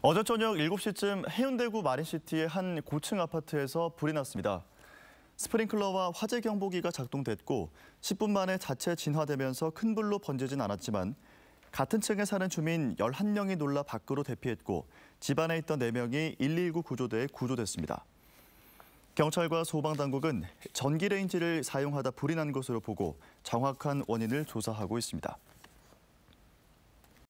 어제 저녁 7시쯤 해운대구 마린시티의 한 고층 아파트에서 불이 났습니다. 스프링클러와 화재 경보기가 작동됐고 10분 만에 자체 진화되면서 큰 불로 번지진 않았지만 같은 층에 사는 주민 11명이 놀라 밖으로 대피했고 집 안에 있던 4명이 119 구조대에 구조됐습니다. 경찰과 소방당국은 전기레인지를 사용하다 불이 난 것으로 보고 정확한 원인을 조사하고 있습니다.